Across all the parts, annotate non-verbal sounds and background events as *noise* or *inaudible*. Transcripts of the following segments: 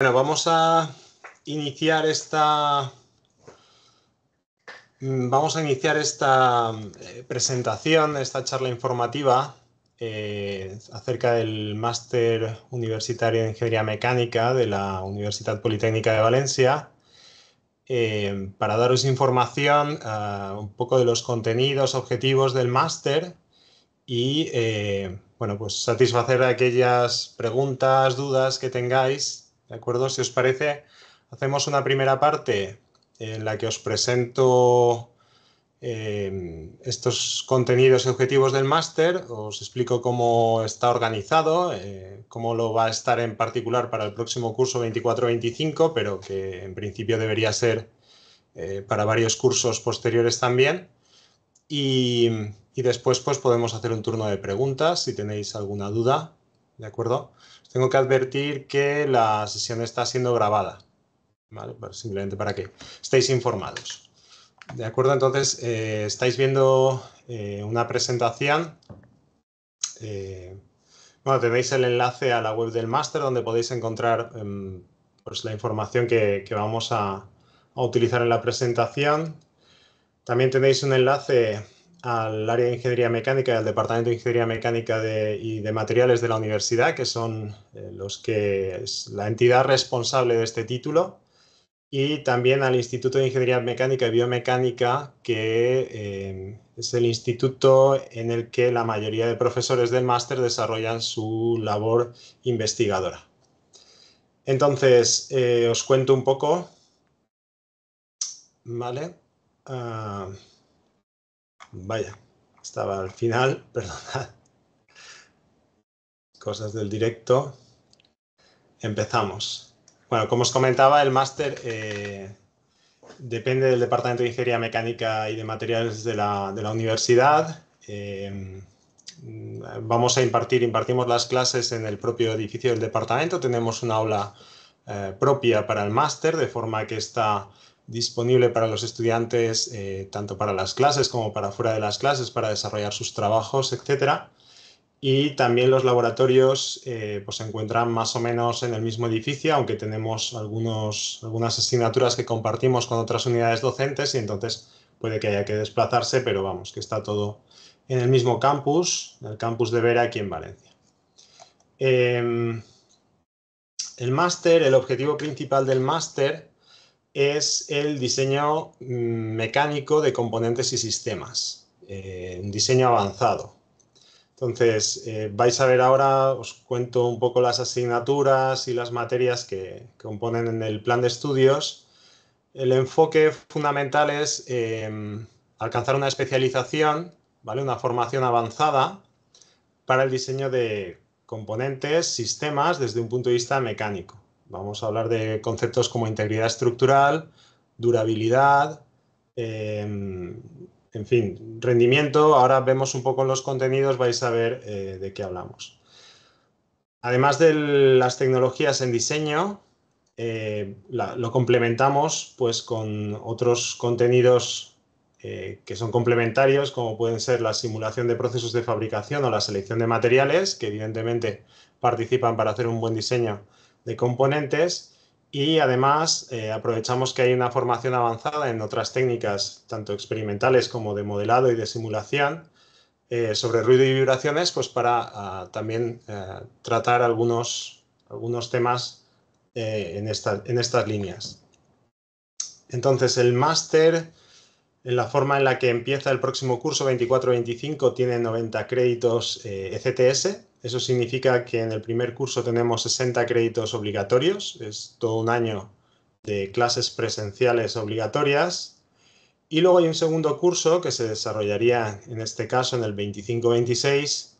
Bueno, vamos a iniciar esta. Mm, vamos a iniciar esta eh, presentación, esta charla informativa eh, acerca del Máster Universitario de Ingeniería Mecánica de la Universidad Politécnica de Valencia. Eh, para daros información un poco de los contenidos, objetivos del máster y bueno, pues satisfacer aquellas preguntas, dudas que tengáis ¿De acuerdo? Si os parece, hacemos una primera parte en la que os presento eh, estos contenidos y objetivos del máster, os explico cómo está organizado, eh, cómo lo va a estar en particular para el próximo curso 24-25, pero que en principio debería ser eh, para varios cursos posteriores también. Y, y, después pues podemos hacer un turno de preguntas si tenéis alguna duda, ¿de acuerdo? tengo que advertir que la sesión está siendo grabada, Simplemente para que estéis informados. De acuerdo, entonces eh, estáis viendo eh, una presentación. Eh, bueno, tenéis el enlace a la web del máster donde podéis encontrar em, pues, la información que, vamos a utilizar en la presentación. También tenéis un enlace al área de ingeniería mecánica y al departamento de ingeniería mecánica y de materiales de la universidad, que son eh, los que es la entidad responsable de este título, y también al Instituto de Ingeniería Mecánica y Biomecánica, que eh, es el instituto en el que la mayoría de profesores del máster desarrollan su labor investigadora. Entonces, eh, os cuento un poco. Vale. Ah, vaya, estaba al final, *laughs* perdonad. Cosas del directo. Empezamos. Bueno, como os comentaba, el máster eh, depende del Departamento de Ingeniería Mecánica y de Materiales de la, universidad. Eh, vamos a impartir, impartimos las clases en el propio edificio del departamento. Tenemos una aula eh, propia para el máster, de forma que está disponible para los estudiantes, eh, tanto para las clases como para fuera de las clases, para desarrollar sus trabajos, etc. Y también los laboratorios eh, pues se encuentran más o menos en el mismo edificio, aunque tenemos algunos, algunas asignaturas que compartimos con otras unidades docentes y entonces puede que haya que desplazarse, pero vamos, que está todo en el mismo campus, en el campus de Vera aquí en Valencia. Em, el máster, el objetivo principal del máster es el diseño mm, mecánico de componentes y sistemas, eh, un diseño avanzado. Entonces, eh, vais a ver ahora, os cuento un poco las asignaturas y las materias que, componen en el plan de estudios. El enfoque fundamental es em, alcanzar una especialización, ¿vale? una formación avanzada para el diseño de componentes, sistemas, desde un punto de vista mecánico. Vamos a hablar de conceptos como integridad estructural, durabilidad, em, en fin, rendimiento. Ahora vemos un poco en los contenidos, vais a ver eh, de qué hablamos. Además de las tecnologías en diseño, eh, lo complementamos pues, con otros contenidos eh, que son complementarios, como pueden ser la simulación de procesos de fabricación o la selección de materiales, que evidentemente participan para hacer un buen diseño de componentes y además eh, aprovechamos que hay una formación avanzada en otras técnicas, tanto experimentales como de modelado y de simulación, eh, sobre ruido y vibraciones, pues para ah, también eh, tratar algunos, algunos temas en, en estas líneas. Entonces, el máster, en la forma en la que empieza el próximo curso 24-25, tiene 90 créditos ECTS, e eso significa que en el primer curso tenemos 60 créditos obligatorios, es todo un año de clases presenciales obligatorias. Y luego hay un segundo curso que se desarrollaría en este caso en el 25-26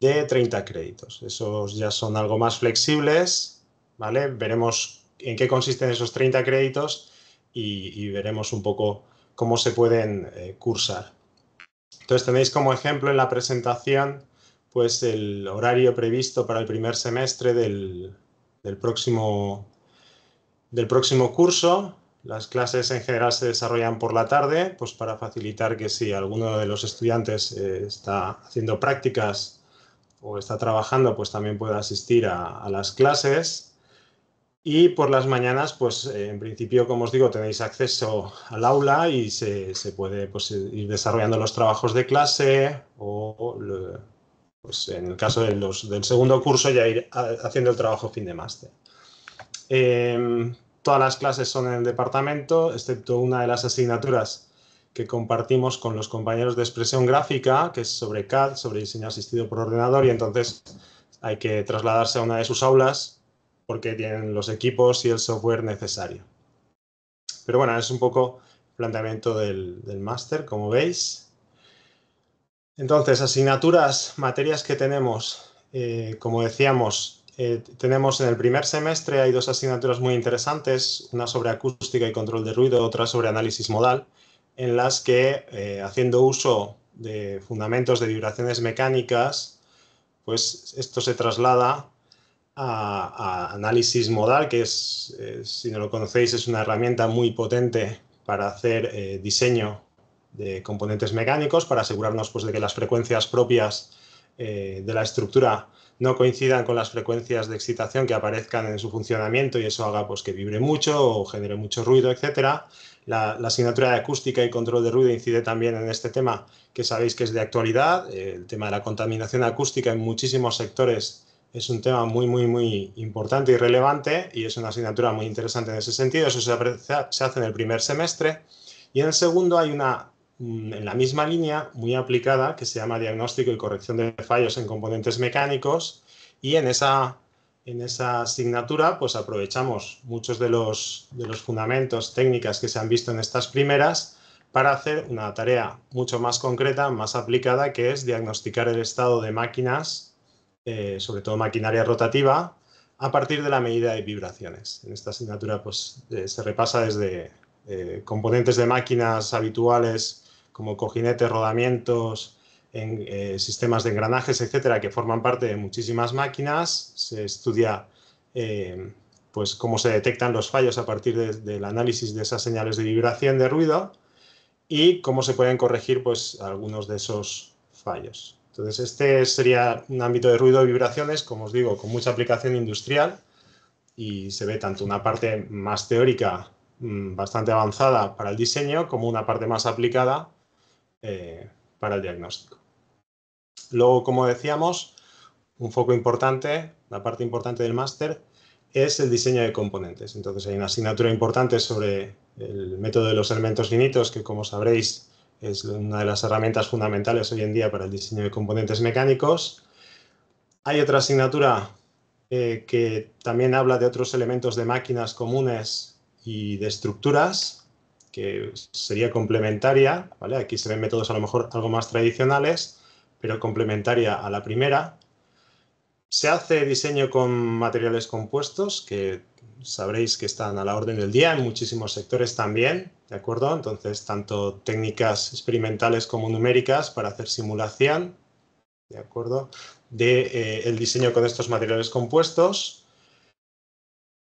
de 30 créditos. Esos ya son algo más flexibles, ¿vale? Veremos en qué consisten esos 30 créditos y, veremos un poco cómo se pueden eh, cursar. Entonces tenéis como ejemplo en la presentación pues el horario previsto para el primer semestre del, próximo, del próximo curso. Las clases en general se desarrollan por la tarde, pues para facilitar que si alguno de los estudiantes eh, está haciendo prácticas o está trabajando, pues también pueda asistir a, las clases. Y por las mañanas, pues eh, en principio, como os digo, tenéis acceso al aula y se, puede pues, ir desarrollando los trabajos de clase o pues en el caso del segundo curso ya ir haciendo el trabajo fin de máster. Em, todas las clases son en el departamento, excepto una de las asignaturas que compartimos con los compañeros de expresión gráfica, que es sobre CAD, sobre diseño asistido por ordenador, y entonces hay que trasladarse a una de sus aulas porque tienen los equipos y el software necesario. Pero bueno, es un poco planteamiento del, del máster, como veis. Entonces, asignaturas, materias que tenemos, eh, como decíamos, eh, tenemos en el primer semestre hay dos asignaturas muy interesantes, una sobre acústica y control de ruido, otra sobre análisis modal, en las que, eh, haciendo uso de fundamentos de vibraciones mecánicas, pues esto se traslada a, análisis modal, que es, si no lo conocéis, es una herramienta muy potente para hacer diseño de componentes mecánicos para asegurarnos pues, de que las frecuencias propias eh, de la estructura no coincidan con las frecuencias de excitación que aparezcan en su funcionamiento y eso haga pues, que vibre mucho o genere mucho ruido, etc. La, asignatura de acústica y control de ruido incide también en este tema que sabéis que es de actualidad. el tema de la contaminación acústica en muchísimos sectores es un tema muy, muy, muy importante y relevante y es una asignatura muy interesante en ese sentido. Eso se, se hace en el primer semestre. Y en el segundo hay una Mm, en la misma línea muy aplicada que se llama diagnóstico y corrección de fallos en componentes mecánicos y en esa, en esa asignatura pues aprovechamos muchos de los, de los fundamentos técnicas que se han visto en estas primeras para hacer una tarea mucho más concreta, más aplicada, que es diagnosticar el estado de máquinas, eh, sobre todo maquinaria rotativa, a partir de la medida de vibraciones. En esta asignatura pues, eh, se repasa desde eh, componentes de máquinas habituales como cojinetes, rodamientos, eh, sistemas de engranajes, etcétera, que forman parte de muchísimas máquinas. Se estudia eh, pues cómo se detectan los fallos a partir del análisis de esas señales de vibración de ruido y cómo se pueden corregir pues, algunos de esos fallos. Entonces, este sería un ámbito de ruido y vibraciones, como os digo, con mucha aplicación industrial y se ve tanto una parte más teórica mm, bastante avanzada para el diseño como una parte más aplicada eh, para el diagnóstico. Luego, como decíamos, un foco importante, la parte importante del máster, es el diseño de componentes. Entonces hay una asignatura importante sobre el método de los elementos finitos, que como sabréis es una de las herramientas fundamentales hoy en día para el diseño de componentes mecánicos. Hay otra asignatura eh, que también habla de otros elementos de máquinas comunes y de estructuras que sería complementaria, Aquí se ven métodos a lo mejor algo más tradicionales, pero complementaria a la primera. Se hace diseño con materiales compuestos, que sabréis que están a la orden del día en muchísimos sectores también, ¿de acuerdo? Entonces, tanto técnicas experimentales como numéricas para hacer simulación, ¿de acuerdo? De eh, el diseño con estos materiales compuestos.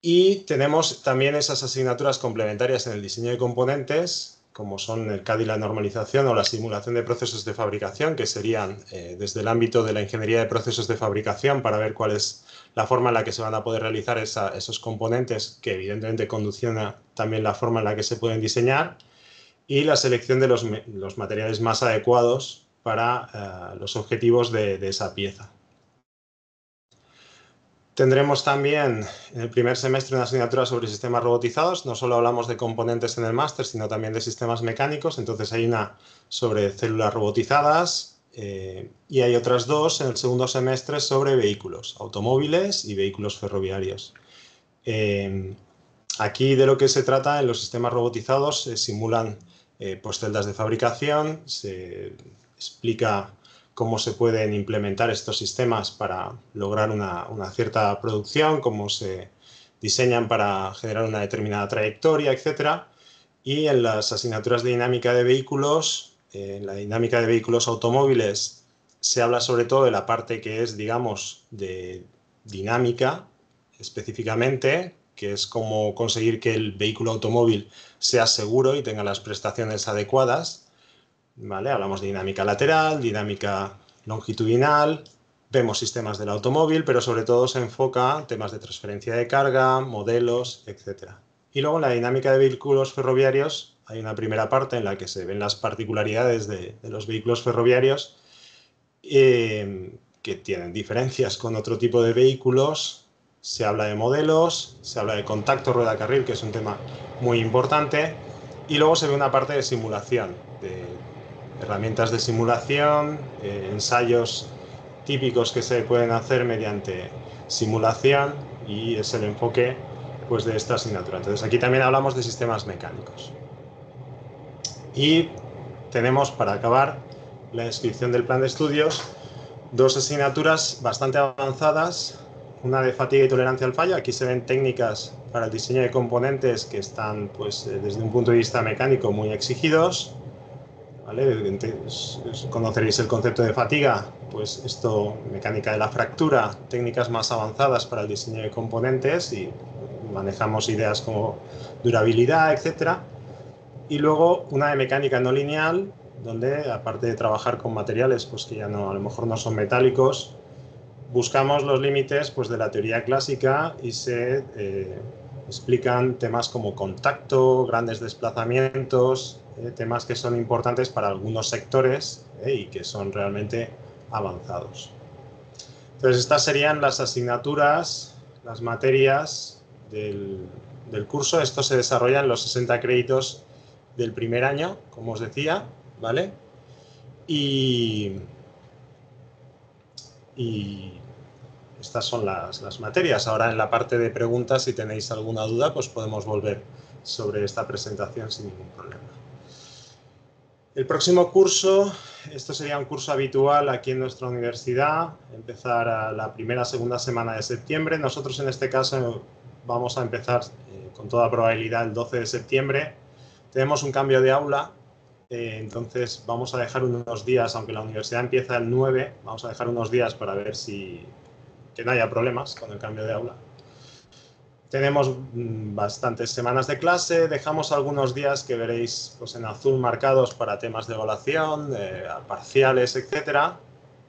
Y tenemos también esas asignaturas complementarias en el diseño de componentes, como son el CAD y la normalización o la simulación de procesos de fabricación, que serían eh, desde el ámbito de la ingeniería de procesos de fabricación para ver cuál es la forma en la que se van a poder realizar esos componentes, que evidentemente conducen también la forma en la que se pueden diseñar, y la selección de los, materiales más adecuados para eh, los objetivos de esa pieza. Tendremos también en el primer semestre una asignatura sobre sistemas robotizados. No solo hablamos de componentes en el máster, sino también de sistemas mecánicos. Entonces hay una sobre células robotizadas eh, y hay otras dos en el segundo semestre sobre vehículos, automóviles y vehículos ferroviarios. Eh, aquí de lo que se trata en los sistemas robotizados se simulan eh, pues celdas de fabricación, se explica cómo se pueden implementar estos sistemas para lograr una, cierta producción, cómo se diseñan para generar una determinada trayectoria, etc. Y en las asignaturas de dinámica de vehículos, en la dinámica de vehículos automóviles, se habla sobre todo de la parte que es, digamos, de dinámica específicamente, que es cómo conseguir que el vehículo automóvil sea seguro y tenga las prestaciones adecuadas Hablamos de dinámica lateral, dinámica longitudinal, vemos sistemas del automóvil, pero sobre todo se enfoca en temas de transferencia de carga, modelos, etc. Y luego en la dinámica de vehículos ferroviarios hay una primera parte en la que se ven las particularidades de, los vehículos ferroviarios em, que tienen diferencias con otro tipo de vehículos. Se habla de modelos, se habla de contacto rueda-carril, que es un tema muy importante. Y luego se ve una parte de simulación, de herramientas de simulación, eh, ensayos típicos que se pueden hacer mediante simulación y es el enfoque pues, de esta asignatura. Entonces aquí también hablamos de sistemas mecánicos. Y tenemos para acabar la descripción del plan de estudios dos asignaturas bastante avanzadas, una de fatiga y tolerancia al fallo, aquí se ven técnicas para el diseño de componentes que están pues, eh, desde un punto de vista mecánico muy exigidos, pues, pues, conoceréis el concepto de fatiga, pues esto, mecánica de la fractura, técnicas más avanzadas para el diseño de componentes y manejamos ideas como durabilidad, etcétera. Y luego una de mecánica no lineal, donde aparte de trabajar con materiales pues que ya no, a lo mejor no son metálicos, buscamos los límites pues, de la teoría clásica y se eh, explican temas como contacto, grandes desplazamientos, eh, temas que son importantes para algunos sectores eh, y que son realmente avanzados. Entonces, estas serían las asignaturas, las materias del, del curso. Esto se desarrolla en los 60 créditos del primer año, como os decía, ¿vale? Y, y estas son las, materias. Ahora en la parte de preguntas, si tenéis alguna duda, pues podemos volver sobre esta presentación sin ningún problema. El próximo curso, esto sería un curso habitual aquí en nuestra universidad, empezar la primera segunda semana de septiembre. Nosotros en este caso vamos a empezar eh, con toda probabilidad el 12 de septiembre. Tenemos un cambio de aula, eh, entonces vamos a dejar unos días, aunque la universidad empieza el 9, vamos a dejar unos días para ver si que no haya problemas con el cambio de aula. Tenemos mm, bastantes semanas de clase, dejamos algunos días que veréis pues, en azul marcados para temas de evaluación, eh, parciales, etc.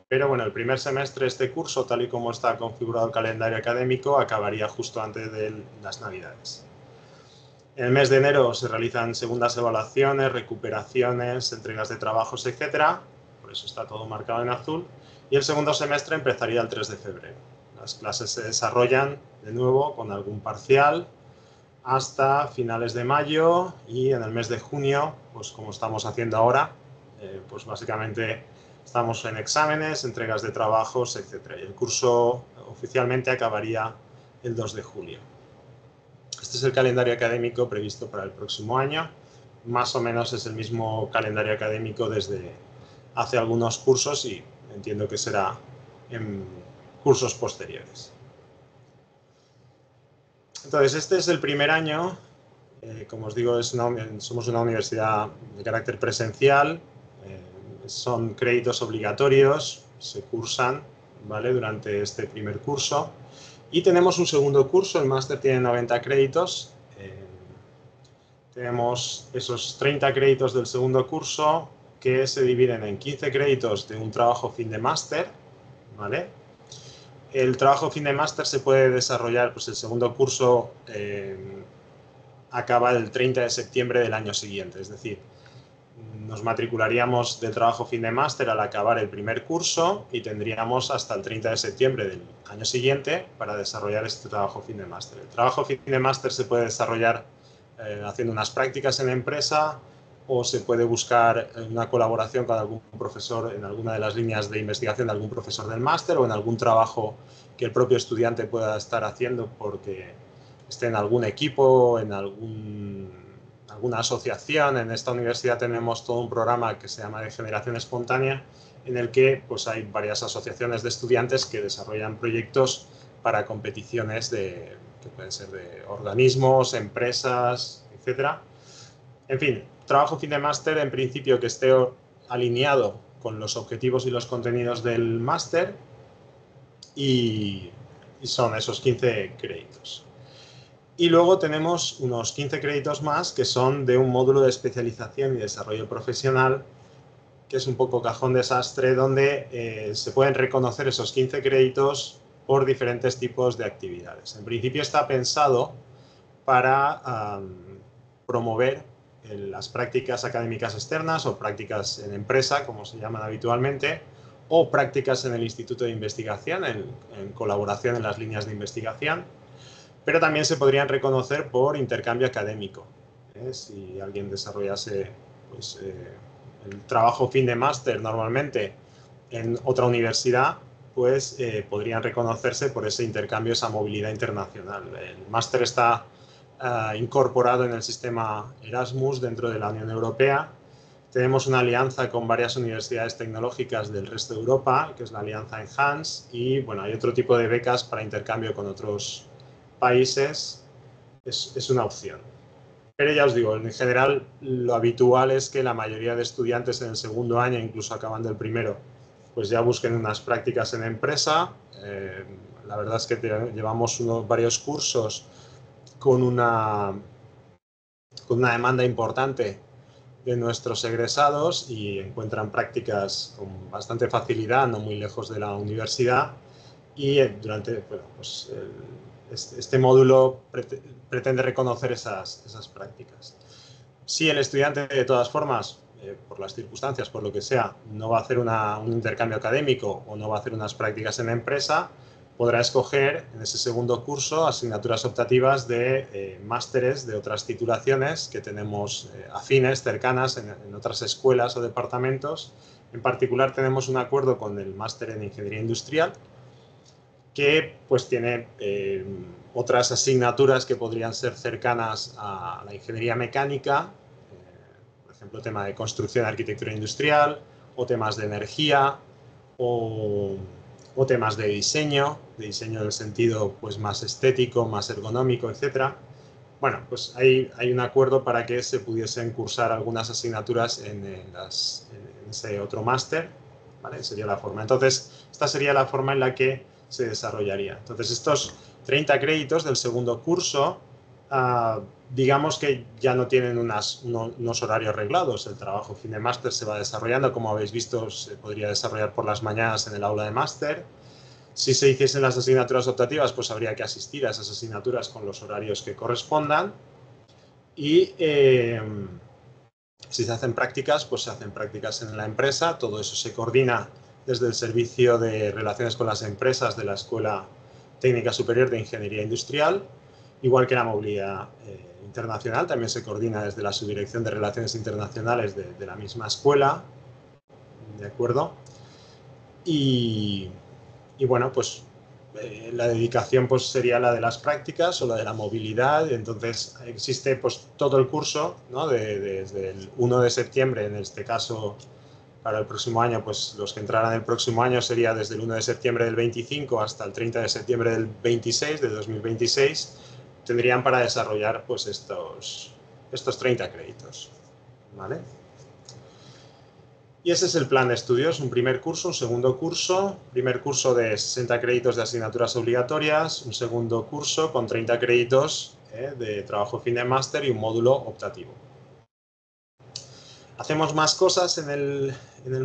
Pero bueno, el primer semestre de este curso, tal y como está configurado el calendario académico, acabaría justo antes de las Navidades. En el mes de enero se realizan segundas evaluaciones, recuperaciones, entregas de trabajos, etc. Por eso está todo marcado en azul. Y el segundo semestre empezaría el 3 de febrero. Las clases se desarrollan de nuevo con algún parcial hasta finales de mayo y en el mes de junio, pues como estamos haciendo ahora, eh, pues básicamente estamos en exámenes, entregas de trabajos, etc. el curso oficialmente acabaría el 2 de julio. Este es el calendario académico previsto para el próximo año. Más o menos es el mismo calendario académico desde hace algunos cursos y entiendo que será en cursos posteriores. Entonces, este es el primer año. Eh, como os digo, es somos una universidad de carácter presencial. Eh, son créditos obligatorios, se cursan ¿vale? durante este primer curso. Y tenemos un segundo curso, el máster tiene 90 créditos. Eh, tenemos esos 30 créditos del segundo curso que se dividen en 15 créditos de un trabajo fin de máster, ¿vale? el trabajo fin de máster se puede desarrollar, pues el segundo curso eh, acaba el 30 de septiembre del año siguiente, es decir, nos matricularíamos del trabajo fin de máster al acabar el primer curso y tendríamos hasta el 30 de septiembre del año siguiente para desarrollar este trabajo fin de máster. El trabajo fin de máster se puede desarrollar eh, haciendo unas prácticas en la empresa, o se puede buscar una colaboración con algún profesor en alguna de las líneas de investigación de algún profesor del máster o en algún trabajo que el propio estudiante pueda estar haciendo porque esté en algún equipo, en algún, alguna asociación. En esta universidad tenemos todo un programa que se llama de generación espontánea en el que pues, hay varias asociaciones de estudiantes que desarrollan proyectos para competiciones de, que pueden ser de organismos, empresas, etc. En fin, trabajo fin de máster, en principio, que esté alineado con los objetivos y los contenidos del máster y, son esos 15 créditos. Y luego tenemos unos 15 créditos más que son de un módulo de especialización y desarrollo profesional, que es un poco cajón desastre, donde eh, se pueden reconocer esos 15 créditos por diferentes tipos de actividades. En principio está pensado para promover las prácticas académicas externas o prácticas en empresa, como se llaman habitualmente, o prácticas en el Instituto de Investigación, en, colaboración en las líneas de investigación, pero también se podrían reconocer por intercambio académico. ¿eh? Si alguien desarrollase pues, eh, el trabajo fin de máster normalmente en otra universidad, pues eh, podrían reconocerse por ese intercambio, esa movilidad internacional. El máster está eh, incorporado en el sistema Erasmus dentro de la Unión Europea. Tenemos una alianza con varias universidades tecnológicas del resto de Europa, que es la alianza Enhance, y bueno, hay otro tipo de becas para intercambio con otros países. es, es una opción. Pero ya os digo, en general lo habitual es que la mayoría de estudiantes en el segundo año, incluso acabando el primero, pues ya busquen unas prácticas en empresa. Eh, la verdad es que llevamos unos, varios cursos con una, demanda importante de nuestros egresados y encuentran prácticas con bastante facilidad, no muy lejos de la universidad. Y eh, durante pues, este, este, módulo pretende reconocer esas, prácticas. Si el estudiante, de todas formas, eh, por las circunstancias, por lo que sea, no va a hacer un intercambio académico o no va a hacer unas prácticas en la empresa, podrá escoger en ese segundo curso asignaturas optativas de eh, másteres de otras titulaciones que tenemos eh, afines, cercanas en, otras escuelas o departamentos. En particular tenemos un acuerdo con el máster en Ingeniería Industrial que pues tiene eh, otras asignaturas que podrían ser cercanas a la ingeniería mecánica, por ejemplo tema de construcción, arquitectura industrial o temas de energía o o temas de diseño, de diseño del sentido pues, más estético, más ergonómico, etc. Bueno, pues hay, hay un acuerdo para que se pudiesen cursar algunas asignaturas en, las, ese otro máster, Sería la forma. Entonces, esta sería la forma en la que se desarrollaría. Entonces, estos 30 créditos del segundo curso Ah, digamos que ya no tienen unos horarios reglados. El trabajo fin de máster se va desarrollando, como habéis visto, se podría desarrollar por las mañanas en el aula de máster. Si se hiciesen las asignaturas optativas, pues habría que asistir a esas asignaturas con los horarios que correspondan. Y em, si se hacen prácticas, pues se hacen prácticas en la empresa. Todo eso se coordina desde el Servicio de Relaciones con las Empresas de la Escuela Técnica Superior de Ingeniería Industrial igual que la movilidad eh, internacional, también se coordina desde la Subdirección de Relaciones Internacionales de, la misma escuela, ¿de acuerdo? Y, y bueno, pues eh, la dedicación pues, sería la de las prácticas o la de la movilidad, entonces existe pues todo el curso, ¿no? desde el 1 de septiembre, en este caso para el próximo año, pues los que entrarán el próximo año sería desde el 1 de septiembre del 25 hasta el 30 de septiembre del 26, de 2026, tendrían para desarrollar pues estos, estos 30 créditos. ¿Vale? Y ese es el plan de estudios, un primer curso, un segundo curso, primer curso de 60 créditos de asignaturas obligatorias, un segundo curso con 30 créditos ¿eh? de trabajo fin de máster y un módulo optativo. Hacemos más cosas en el,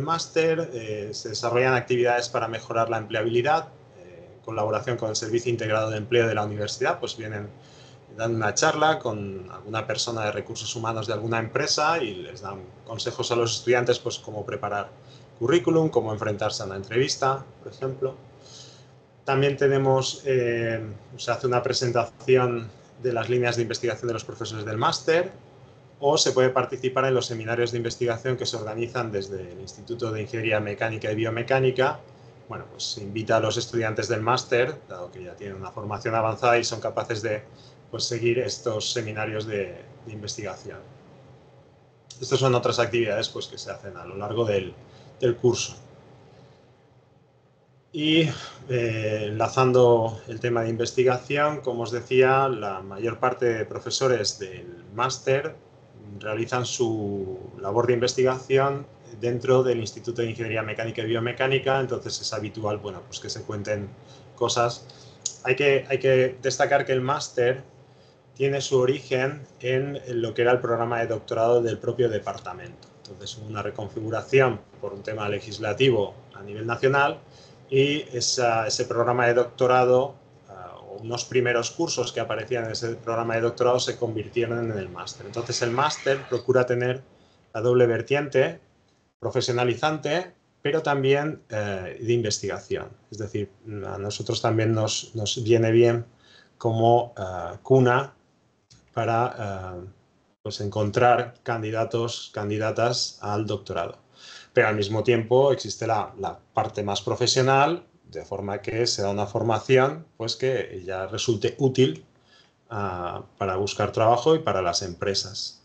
máster, eh, se desarrollan actividades para mejorar la empleabilidad, eh, colaboración con el Servicio Integrado de Empleo de la Universidad, pues vienen dan una charla con alguna persona de recursos humanos de alguna empresa y les dan consejos a los estudiantes, pues cómo preparar currículum, cómo enfrentarse a una entrevista, por ejemplo. También tenemos, eh, se hace una presentación de las líneas de investigación de los profesores del máster o se puede participar en los seminarios de investigación que se organizan desde el Instituto de Ingeniería Mecánica y Biomecánica. Bueno, pues invita a los estudiantes del máster, dado que ya tienen una formación avanzada y son capaces de pues, seguir estos seminarios de, investigación. Estas son otras actividades pues, que se hacen a lo largo del, curso. Y eh, enlazando el tema de investigación, como os decía, la mayor parte de profesores del máster realizan su labor de investigación dentro del Instituto de Ingeniería Mecánica y Biomecánica, entonces es habitual bueno, pues que se cuenten cosas. Hay que, hay que destacar que el máster tiene su origen en lo que era el programa de doctorado del propio departamento. Entonces hubo una reconfiguración por un tema legislativo a nivel nacional y ese programa de doctorado ah, unos primeros cursos que aparecían en ese programa de doctorado se convirtieron en el máster. Entonces el máster procura tener la doble vertiente profesionalizante pero también eh, de investigación. Es decir, a nosotros también nos, nos viene bien como ah, cuna para eh, pues, encontrar candidatos, candidatas al doctorado. Pero al mismo tiempo existe la, parte más profesional, de forma que se da una formación pues, que ya resulte útil ah, para buscar trabajo y para las empresas.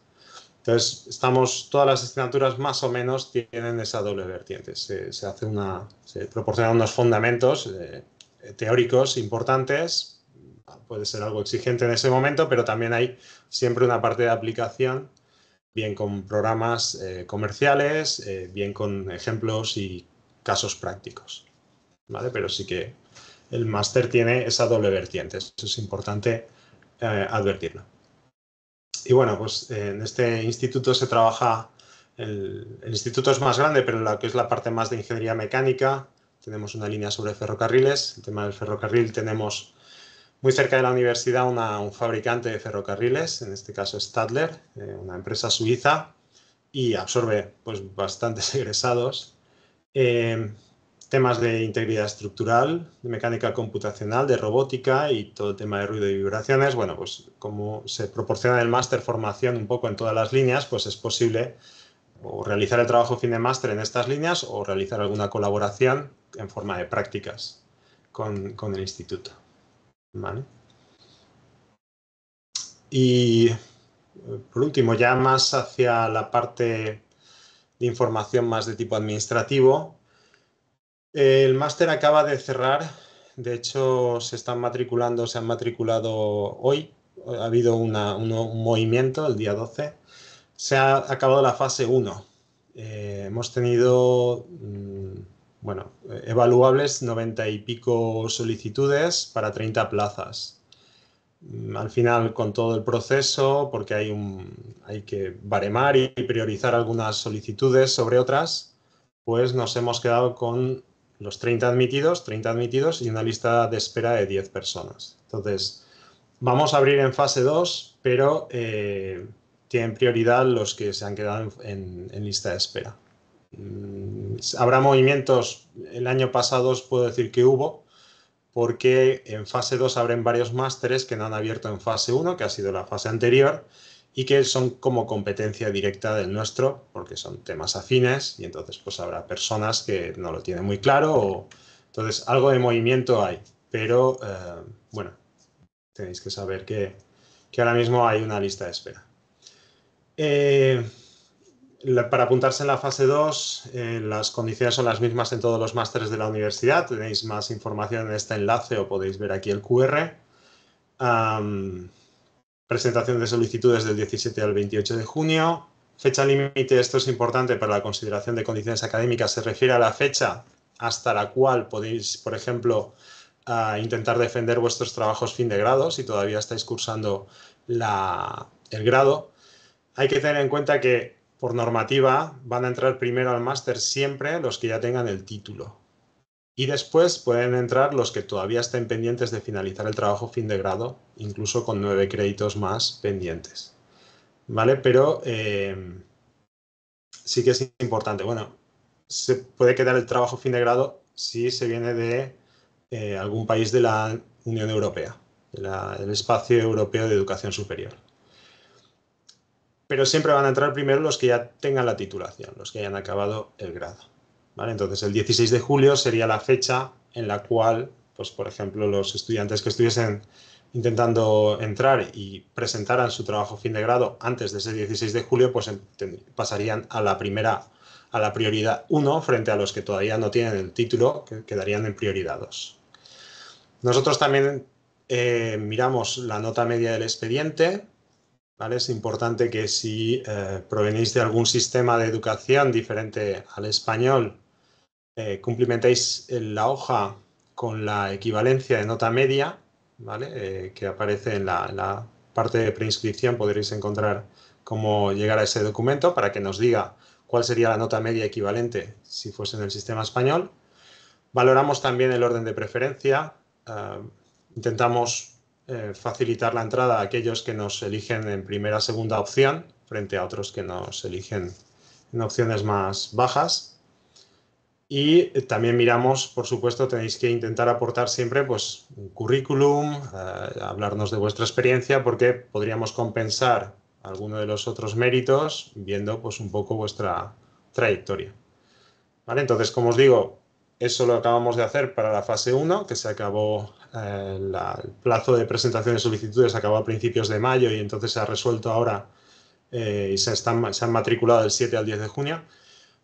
Entonces, estamos, todas las asignaturas más o menos tienen esa doble vertiente. Se, hace una, proporcionan unos fundamentos eh, teóricos importantes puede ser algo exigente en ese momento, pero también hay siempre una parte de aplicación, bien con programas eh, comerciales, eh, bien con ejemplos y casos prácticos. ¿vale? Pero sí que el máster tiene esa doble vertiente, eso es importante eh, advertirlo. Y bueno, pues en este instituto se trabaja, el, instituto es más grande, pero en lo que es la parte más de ingeniería mecánica, tenemos una línea sobre ferrocarriles, el tema del ferrocarril tenemos muy cerca de la universidad un fabricante de ferrocarriles, en este caso Stadler, eh, una empresa suiza, y absorbe pues, bastantes *laughs* egresados. Eh, temas de integridad estructural, de mecánica computacional, de robótica y todo el tema de ruido y vibraciones. Bueno, pues como se proporciona el máster formación un poco en todas las líneas, pues es posible realizar el trabajo fin de máster en estas líneas o realizar alguna colaboración en forma de prácticas con el instituto. Y eh, por último, ya más hacia la parte de información más de tipo administrativo, el máster acaba de cerrar, de hecho se están matriculando, se han matriculado hoy, ha habido un, movimiento el día 12, se ha acabado la fase 1. Eh, hemos tenido mm, bueno, evaluables 90 y pico solicitudes para 30 plazas. Mm, al final, con todo el proceso, porque hay, un, hay que baremar y priorizar algunas solicitudes sobre otras, pues nos hemos quedado con los 30 admitidos, 30 admitidos y una lista de espera de 10 personas. Entonces, vamos a abrir en fase 2, pero eh, tienen prioridad los que se han quedado en lista de espera. Mm, habrá movimientos, el año pasado os puedo decir que hubo, porque en fase 2 abren varios másteres que no han abierto en fase 1, que ha sido la fase anterior, y que son como competencia directa del nuestro, porque son temas afines, y entonces pues habrá personas que no lo tienen muy claro, entonces algo de movimiento hay, pero eh, bueno, tenéis que saber que, que, ahora mismo hay una lista de espera. Eh, para apuntarse en la fase 2, eh, las condiciones son las mismas en todos los másteres de la universidad. Tenéis más información en este enlace o podéis ver aquí el QR. presentación de solicitudes del 17 al 28 de junio. Fecha límite, esto es importante para la consideración de condiciones académicas, se refiere a la fecha hasta la cual podéis, por ejemplo, intentar defender vuestros trabajos fin de grado, si todavía estáis cursando el grado. Hay que tener en cuenta que por normativa, van a entrar primero al máster siempre los que ya tengan el título. Y después pueden entrar los que todavía estén pendientes de finalizar el trabajo fin de grado, incluso con nueve créditos más pendientes. ¿Vale? Pero eh, sí que es importante. Bueno, se puede quedar el trabajo fin de grado si se viene de eh, algún país de la Unión Europea, del espacio europeo de educación superior pero siempre van a entrar primero los que ya tengan la titulación, los que hayan acabado el grado. Entonces, el 16 de julio sería la fecha en la cual, pues, por ejemplo, los estudiantes que estuviesen intentando entrar y presentaran su trabajo fin de grado antes de ese 16 de julio, pues pasarían a la primera, a la prioridad 1 frente a los que todavía no tienen el título, que quedarían en prioridad 2. Nosotros también eh, miramos la nota media del expediente, es importante que si eh, provenís de algún sistema de educación diferente al español, eh, cumplimentéis eh, la hoja con la equivalencia de nota media, que aparece en la, parte de preinscripción, podréis encontrar cómo llegar a ese documento para que nos diga cuál sería la nota media equivalente si fuese en el sistema español. Valoramos también el orden de preferencia, intentamos eh, facilitar la entrada a aquellos que nos eligen en primera, o segunda opción, frente a otros que nos eligen en opciones más bajas. Y también miramos, por supuesto, tenéis que intentar aportar siempre pues, un currículum, eh, hablarnos de vuestra experiencia, porque podríamos compensar alguno de los otros méritos viendo pues, un poco vuestra trayectoria. Entonces, como os digo, eso lo acabamos de hacer para la fase 1, que se acabó, eh, el plazo de presentación de solicitudes acabó a principios de mayo y entonces se ha resuelto ahora eh, y se, se han matriculado del 7 al 10 de junio.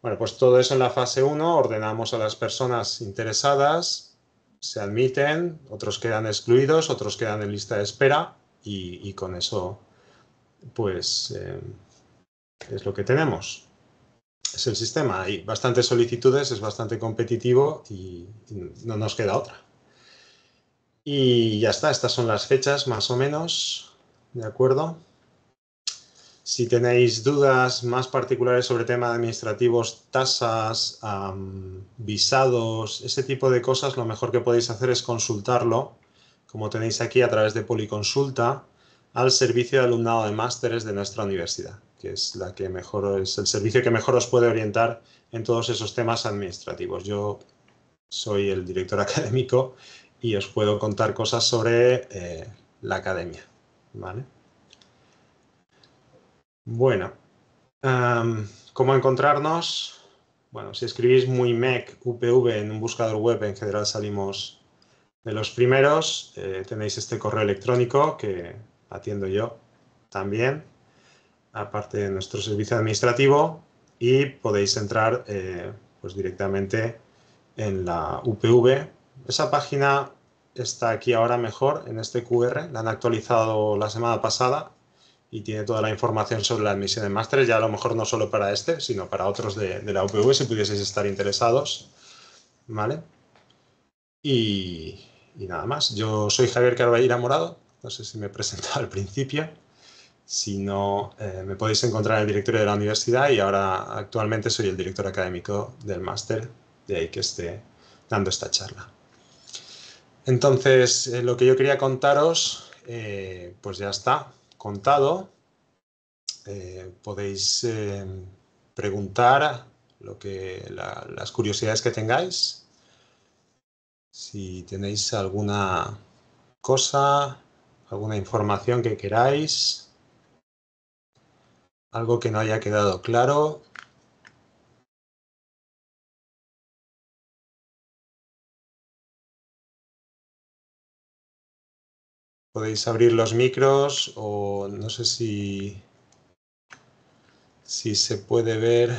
Bueno, pues todo eso en la fase 1, ordenamos a las personas interesadas, se admiten, otros quedan excluidos, otros quedan en lista de espera y, con eso, pues, eh, es lo que tenemos es el sistema. Hay bastantes solicitudes, es bastante competitivo y no nos queda otra. Y ya está, estas son las fechas más o menos, ¿de acuerdo? Si tenéis dudas más particulares sobre temas administrativos, tasas, visados, ese tipo de cosas, lo mejor que podéis hacer es consultarlo, como tenéis aquí a través de Policonsulta, al servicio de alumnado de másteres de nuestra universidad que es la que mejor es el servicio que mejor os puede orientar en todos esos temas administrativos. Yo soy el director *laughs* académico y os puedo contar cosas sobre eh, la academia. Bueno, ¿cómo encontrarnos? Bueno, si escribís muy mec UPV en un buscador web, en general salimos de los primeros. Eh, tenéis este correo electrónico que atiendo yo también aparte de nuestro servicio administrativo y podéis entrar eh, pues directamente en la UPV. Esa página está aquí ahora mejor en este QR, la han actualizado la semana pasada y tiene toda la información sobre la admisión de másteres, ya a lo mejor no solo para este, sino para otros de, la UPV si pudieseis estar interesados. ¿Vale? Y, nada más. Yo soy Javier Carvajal Morado, no sé si me he presentado *laughs* al principio. Si no, eh, me podéis encontrar en el directorio de la universidad y ahora actualmente soy el director académico del máster, de ahí que esté dando esta charla. Entonces, eh, lo que yo quería contaros, eh, pues ya está contado. podéis preguntar las curiosidades que tengáis. Si tenéis alguna cosa, alguna información que queráis, algo que no haya quedado claro. Podéis abrir los micros o no sé si, si se puede ver.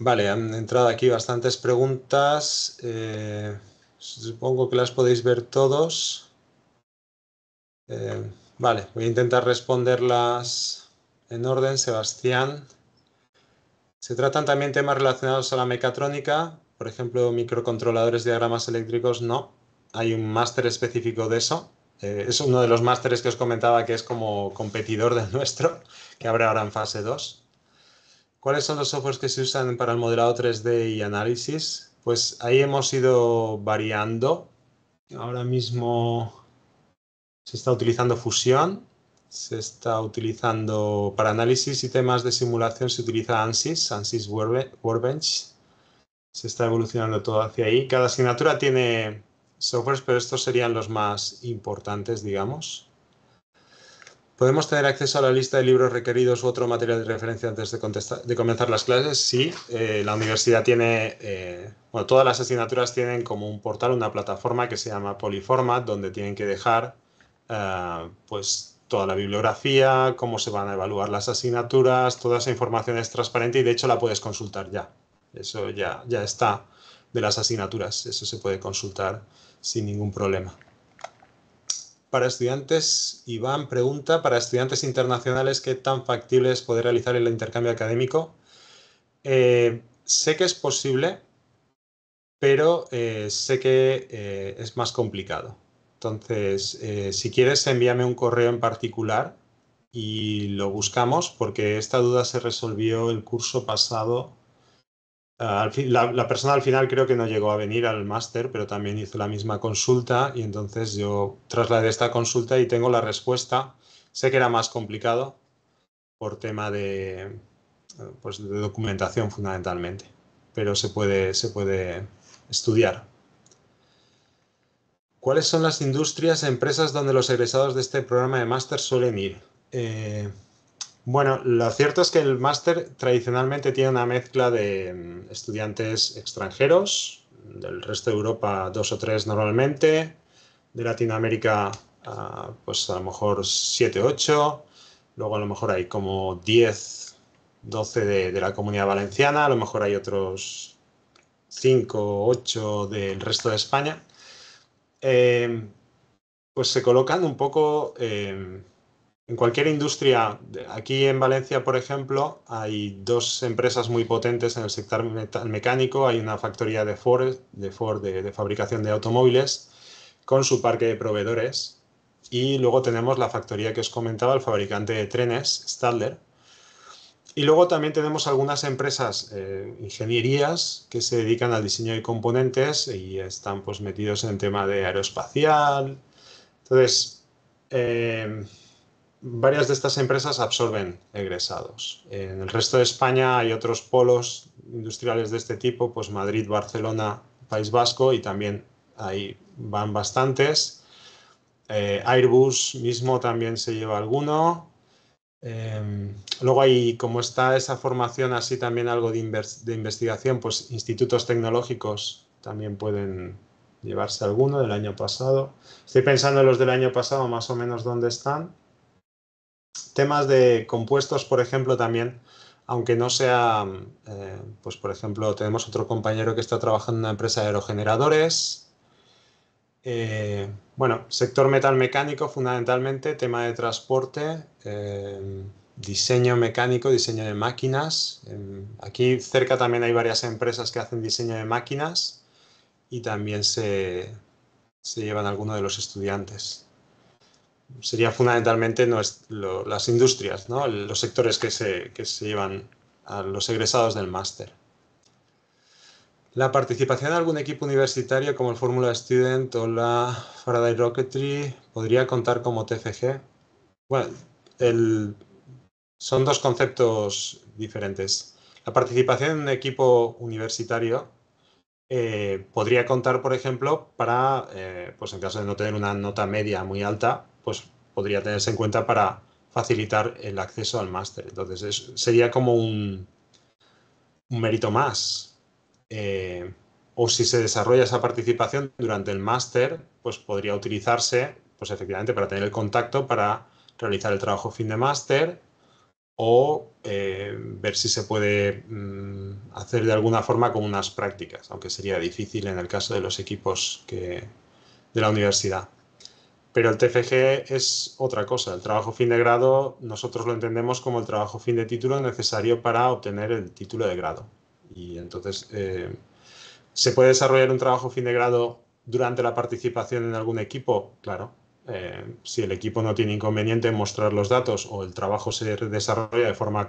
Vale, han entrado aquí bastantes preguntas. Eh, supongo que las podéis ver todos. Eh, Vale, voy a intentar responderlas en orden, Sebastián. Se tratan también temas relacionados a la mecatrónica, por ejemplo, microcontroladores, diagramas eléctricos, no. Hay un máster específico de eso. Eh, es uno de los másteres que os comentaba que es como competidor del *laughs* nuestro, que abre ahora en fase 2. ¿Cuáles son los softwares que se usan para el modelado 3D y análisis? Pues ahí hemos ido variando. Ahora mismo se está utilizando fusión, se está utilizando para análisis y temas de simulación, se utiliza ANSYS, ANSYS Workbench. Se está evolucionando todo hacia ahí. Cada asignatura tiene softwares, pero estos serían los más importantes, digamos. ¿Podemos tener acceso a la lista de libros requeridos u otro material de referencia antes de, comenzar las clases? Sí, eh, la universidad tiene, eh, bueno, todas las asignaturas tienen como un portal, una plataforma que se llama Polyformat, donde tienen que dejar eh, pues toda la bibliografía, cómo se van a evaluar las asignaturas, toda esa información es transparente y de hecho la puedes consultar ya. Eso ya, ya está de las asignaturas, eso se puede consultar sin ningún problema. Para estudiantes, Iván pregunta, para estudiantes internacionales, ¿qué tan factible es poder realizar el intercambio académico? Eh, sé que es posible, pero eh, sé que es más complicado. Entonces, eh, si quieres, envíame un correo en particular y lo buscamos porque esta duda se resolvió el curso pasado. Ah, la, persona al final creo que no llegó a venir al máster, pero también hizo la misma consulta y entonces yo trasladé esta consulta y tengo la respuesta. Sé que era más complicado por tema de, pues, documentación fundamentalmente, pero puede, se puede estudiar. ¿Cuáles son las industrias, e empresas donde los egresados de este programa de máster suelen ir? Eh, bueno, lo cierto es que el máster tradicionalmente tiene una mezcla de mm, estudiantes extranjeros, del resto de Europa dos o tres normalmente, de Latinoamérica ah, pues a lo mejor siete, ocho, luego a lo mejor hay como diez, doce de, la comunidad valenciana, a lo mejor hay otros cinco o ocho del resto de España Em, pues se colocan un poco em, en cualquier industria. Aquí en Valencia, por ejemplo, hay dos empresas muy potentes en el sector mecánico. Hay una factoría de Ford, de, Ford de fabricación de automóviles, con su parque de proveedores. Y luego tenemos la factoría que os comentaba, el fabricante de trenes, Stadler, y luego también tenemos algunas empresas, eh, ingenierías, que se dedican al diseño de componentes y están pues metidos en el tema de aeroespacial. Entonces, em, varias de estas empresas absorben egresados. En el resto de España hay otros polos industriales de este tipo, pues Madrid, Barcelona, País Vasco y también ahí van bastantes. Eh, Airbus mismo también se lleva alguno. Em, luego hay, como está esa formación así también algo de, investigación, pues institutos tecnológicos también pueden llevarse alguno del año pasado. Estoy pensando en los del año pasado, más o menos dónde están. Temas de compuestos, por ejemplo, también, aunque no sea, eh, pues por ejemplo, tenemos otro compañero que está trabajando en una empresa de aerogeneradores, eh, bueno, sector metalmecánico fundamentalmente, tema de transporte, em, diseño mecánico, diseño de máquinas. Em, aquí cerca también hay varias empresas que hacen diseño de máquinas y también se, se llevan algunos de los estudiantes. Sería fundamentalmente no las industrias, ¿no? los sectores que se, que se llevan a los egresados del máster. La participación de algún equipo universitario como el Fórmula Student o la Faraday Rocketry podría contar como TFG. Bueno, son dos conceptos diferentes. La participación en un equipo universitario eh, podría contar, por ejemplo, para, eh, pues en caso de no tener una nota media muy alta, pues podría tenerse en cuenta para facilitar el acceso al máster. Entonces, sería como un mérito más, eh, o si se desarrolla esa participación durante el máster, pues podría utilizarse, pues efectivamente, para tener el contacto, para realizar el trabajo fin de máster o eh, ver si se puede mm, hacer de alguna forma con unas prácticas, aunque sería difícil en el caso de los equipos que, de la universidad. Pero el TFG es otra cosa. El trabajo fin de grado nosotros lo entendemos como el trabajo fin de título necesario para obtener el título de grado. Y entonces eh, se puede desarrollar un trabajo fin de grado durante la participación en algún equipo, claro. Eh, si el equipo no tiene inconveniente en mostrar los datos o el trabajo se desarrolla de forma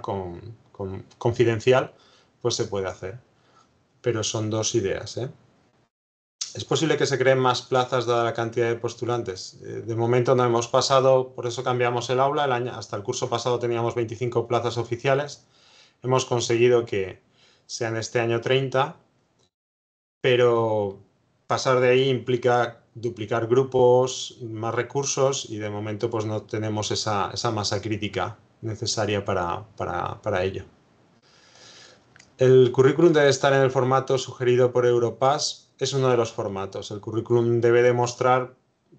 confidencial, pues se puede hacer. Pero son dos ideas. ¿eh? Es posible que se creen más plazas dada la cantidad de postulantes. de momento no hemos pasado, por eso cambiamos el aula. hasta el curso pasado teníamos 25 plazas oficiales. Hemos conseguido que, sean este año 30, pero pasar de ahí implica duplicar grupos, más recursos y de momento pues no tenemos esa, masa crítica necesaria para, para, ello. El currículum debe estar en el formato sugerido por Europass, es uno de los formatos. El currículum debe demostrar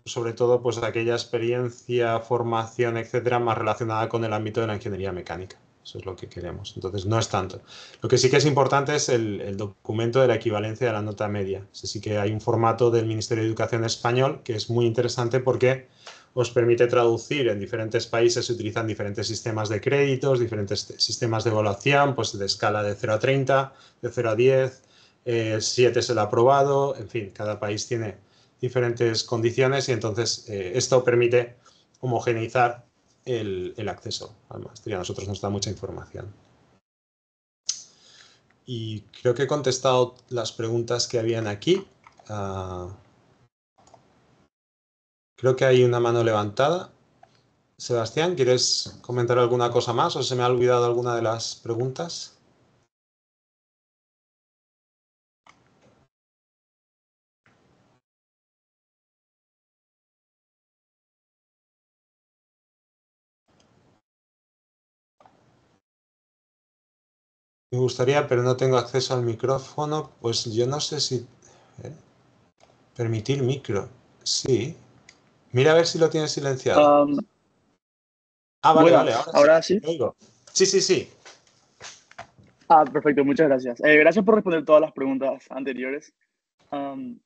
sobre todo pues aquella experiencia, formación, etcétera, más relacionada con el ámbito de la ingeniería mecánica. Eso es lo que queremos. Entonces, no es tanto. Lo que sí que es importante es el, documento de la equivalencia de la nota media. Sí, que hay un formato del Ministerio de Educación español que es muy interesante porque os permite traducir. En diferentes países se utilizan diferentes sistemas de créditos, diferentes sistemas de evaluación, pues de escala de 0 a 30, de 0 a 10, 7 eh, es el aprobado, en fin, cada país tiene diferentes condiciones y entonces eh, esto permite homogeneizar el, acceso al maestría. a nosotros nos da mucha información. Y creo que he contestado las preguntas que habían aquí. Ah, creo que hay una mano levantada. Sebastián, ¿quieres comentar alguna cosa más o se me ha olvidado alguna de las preguntas? Me gustaría, pero no tengo acceso al micrófono. Pues yo no sé si... ¿eh? Permitir micro. Sí. Mira a ver si lo tienes silenciado. Um, ah, vale, vale. Ahora, sí. Sí. sí, sí, Ah, perfecto. Muchas gracias. Eh, gracias por responder todas las preguntas anteriores. Um,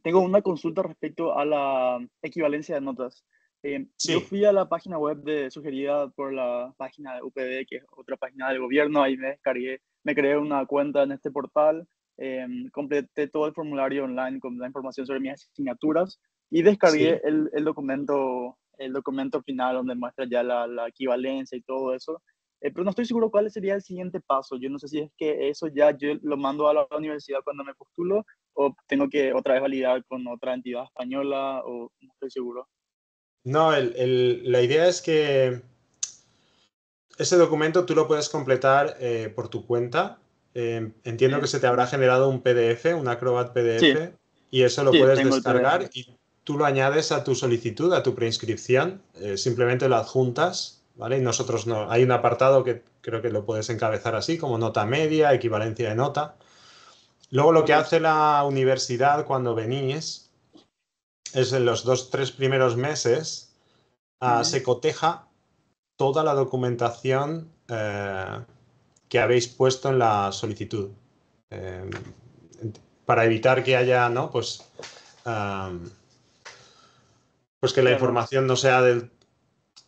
tengo una consulta respecto a la equivalencia de notas. Em, yo fui a la página web sugerida por la página de UPD, que es otra página del gobierno, ahí me descargué, me creé una cuenta en este portal, eh, completé todo el formulario online con la información sobre mis asignaturas y descargué el, documento, el documento final donde muestra ya la, equivalencia y todo eso. Eh, pero no estoy seguro cuál sería el siguiente paso. Yo no sé si es que eso ya yo lo mando a la universidad cuando me postulo o tengo que otra vez validar con otra entidad española o no estoy seguro. No, la idea es que ese documento tú lo puedes completar eh, por tu cuenta. Eh, entiendo que se te habrá generado un PDF, un Acrobat PDF, y eso lo puedes descargar y tú lo añades a tu solicitud, a tu preinscripción. Eh, simplemente lo adjuntas, ¿vale? Y nosotros no. Hay un apartado que creo que lo puedes encabezar así, como nota media, equivalencia de nota. Luego lo que hace la universidad cuando venís es en los dos, tres primeros meses, ah, se coteja toda la documentación eh, que habéis puesto en la solicitud. Eh, para evitar que haya, ¿no? Pues, ah, pues que la información no sea del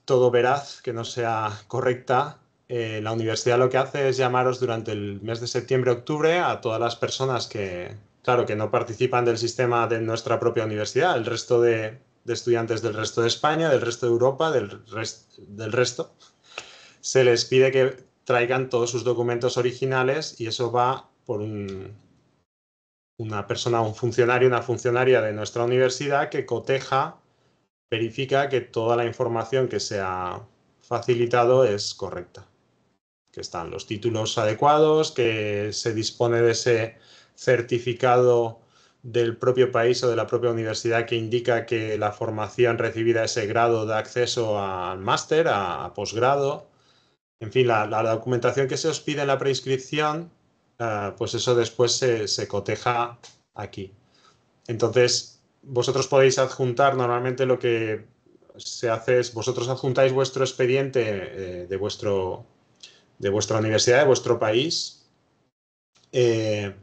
todo veraz, que no sea correcta. Eh, la universidad lo que hace es llamaros durante el mes de septiembre-octubre a todas las personas que, claro, que no participan del sistema de nuestra propia universidad, el resto de, estudiantes del resto de España, del resto de Europa, del, resto, se les pide que traigan todos sus documentos originales y eso va por una persona, un funcionario, una funcionaria de nuestra universidad que coteja, verifica que toda la información que se ha facilitado es correcta, que están los títulos adecuados, que se dispone de ese certificado del propio país o de la propia universidad que indica que la formación recibida ese grado da acceso al máster, a, posgrado. En fin, la, documentación que se os pide en la preinscripción, eh, pues eso después se, coteja aquí. Entonces, vosotros podéis adjuntar, normalmente lo que se hace es, vosotros adjuntáis vuestro expediente eh, de, vuestro, de vuestra universidad, de vuestro país. Eh,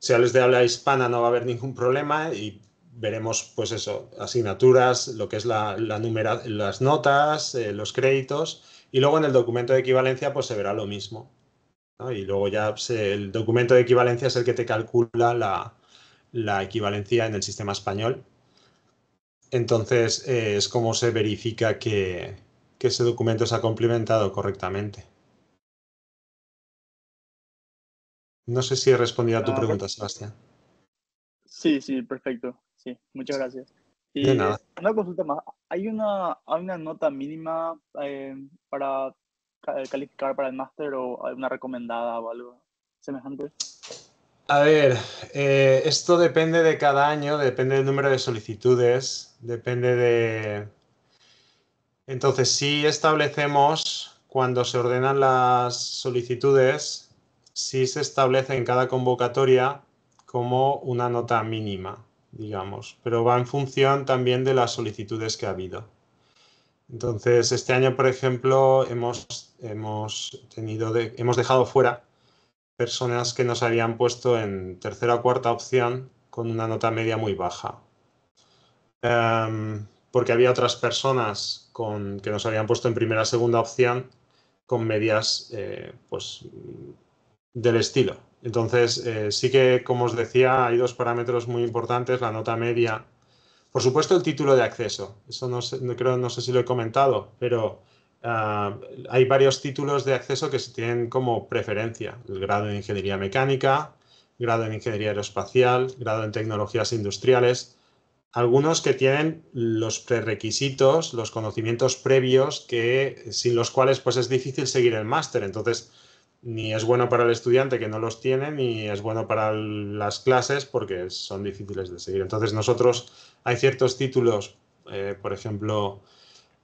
si hables de habla hispana no va a haber ningún problema y veremos, pues eso, asignaturas, lo que es la, la las notas, eh, los créditos, y luego en el documento de equivalencia, pues se verá lo mismo. Y luego ya el documento de equivalencia es el que te calcula la, equivalencia en el sistema español. Entonces, eh, es como se verifica que, que ese documento se ha complementado correctamente. No sé si he respondido a tu ah, pregunta, Sebastián. Sí, sí, perfecto. Sí, muchas gracias. Y Una consulta más. ¿Hay una, nota mínima eh, para calificar para el máster o una recomendada o algo semejante? A ver, eh, esto depende de cada año, depende del número de solicitudes, depende de... Entonces, si establecemos cuando se ordenan las solicitudes, sí se establece en cada convocatoria como una nota mínima, digamos, pero va en función también de las solicitudes que ha habido. Entonces, este año, por ejemplo, hemos, hemos, tenido hemos dejado fuera personas que nos habían puesto en tercera o cuarta opción con una nota media muy baja. Em, porque había otras personas con, que nos habían puesto en primera o segunda opción con medias eh, pues, del estilo. Entonces, eh, sí que, como os decía, hay dos parámetros muy importantes, la nota media, por supuesto el título de acceso, eso no sé, creo, no sé si lo he comentado, pero ah, hay varios títulos de acceso que se tienen como preferencia, el grado en ingeniería mecánica, grado en ingeniería aeroespacial, grado en tecnologías industriales, algunos que tienen los prerequisitos, los conocimientos previos que sin los cuales pues es difícil seguir el máster. Entonces, ni es bueno para el estudiante que no los tiene, ni es bueno para las clases porque son difíciles de seguir. Entonces nosotros hay ciertos títulos, eh, por ejemplo,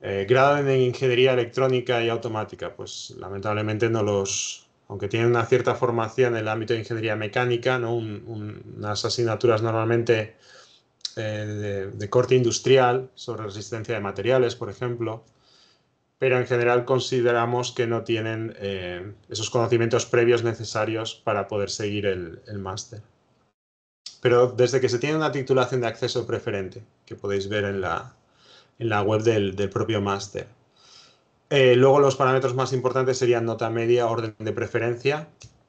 eh, grado en ingeniería electrónica y automática, pues lamentablemente no los, aunque tienen una cierta formación en el ámbito de ingeniería mecánica, ¿no? unas asignaturas normalmente eh, de, corte industrial sobre resistencia de materiales, por ejemplo, pero en general consideramos que no tienen eh, esos conocimientos previos necesarios para poder seguir el, máster. Pero desde que se tiene una titulación de acceso preferente, que podéis ver en la, web del, propio máster. Eh, luego los parámetros más importantes serían nota media, orden de preferencia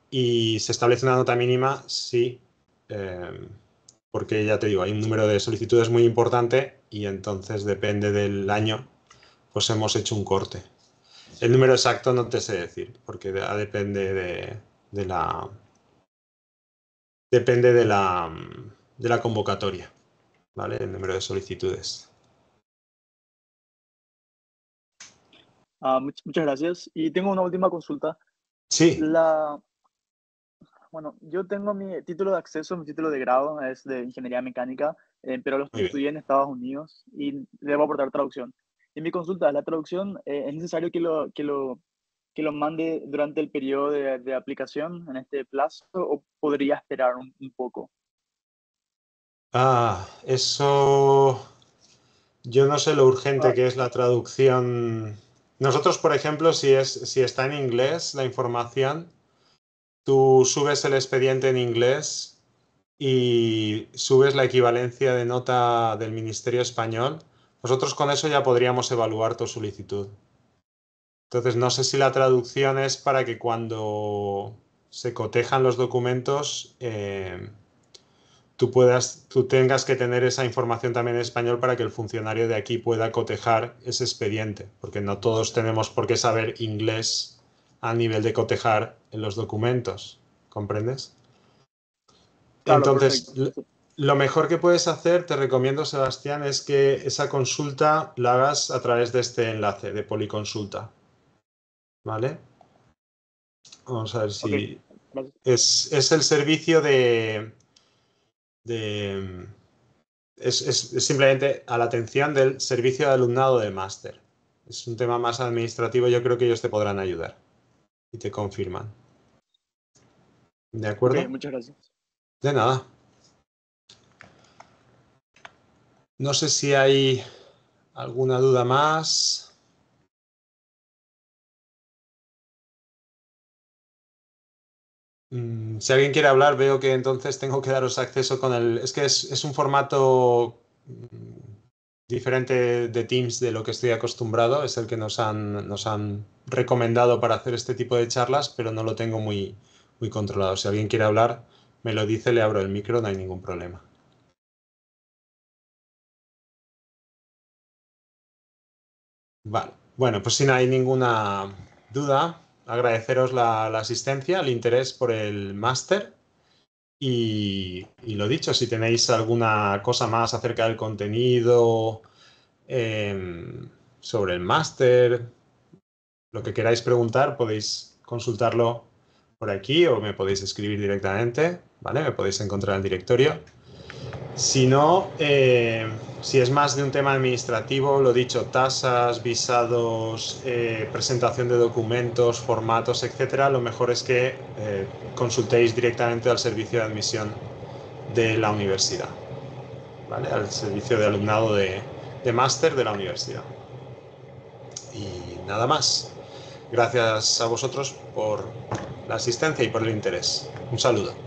y se establece una nota mínima sí. Eh, porque ya te digo, hay un número de solicitudes muy importante y entonces depende del año pues hemos hecho un corte. El número exacto no te sé decir, porque depende de, la. Depende de la, convocatoria, ¿vale? El número de solicitudes. Ah, muchas gracias. Y tengo una última consulta. Sí. bueno, yo tengo mi título de acceso, mi título de grado es de ingeniería mecánica, eh, pero lo estudié en Estados Unidos y debo aportar traducción. Y mi consulta, ¿la traducción eh, es necesario que lo, lo, lo mande durante el periodo de, aplicación, en este plazo, o podría esperar un, poco? Ah, eso... Yo no sé lo urgente que es la traducción. Nosotros, por ejemplo, si, es, si está en inglés la información, tú subes el expediente en inglés y subes la equivalencia de nota del Ministerio Español nosotros con eso ya podríamos evaluar tu solicitud. Entonces, no sé si la traducción es para que cuando se cotejan los documentos, eh, tú, tengas que tener esa información también en español para que el funcionario de aquí pueda cotejar ese expediente, porque no todos tenemos por qué saber inglés a nivel de cotejar en los documentos, ¿comprendes? Entonces, lo mejor que puedes hacer, te recomiendo, Sebastián, es que esa consulta la hagas a través de este enlace de policonsulta. ¿Vale? Vamos a ver si. Es, el servicio de. es, simplemente a la atención del servicio de alumnado de máster. Es un tema más administrativo, yo creo que ellos te podrán ayudar y te confirman. ¿De acuerdo? muchas gracias. De nada. No sé si hay alguna duda más. Mm, si alguien quiere hablar, veo que entonces tengo que daros acceso con el... Es que es, un formato mm, diferente de Teams de lo que estoy acostumbrado, es el que nos han, nos han recomendado para hacer este tipo de charlas, pero no lo tengo muy, muy controlado. Si alguien quiere hablar, me lo dice, le abro el micro, no hay ningún problema. Bueno, pues si no hay ninguna duda, agradeceros la, asistencia, el interés por el máster. Y, lo dicho, si tenéis alguna cosa más acerca del contenido, em, sobre el máster, lo que queráis preguntar, podéis consultarlo por aquí o me podéis escribir directamente, ¿vale? Me podéis encontrar en el directorio. Si no, eh, si es más de un tema administrativo, lo dicho, tasas, visados, eh, presentación de documentos, formatos, etcétera, lo mejor es que eh, consultéis directamente al servicio de admisión de la universidad, Al servicio de alumnado de máster de la universidad. Y nada más. Gracias a vosotros por la asistencia y por el interés. Un saludo.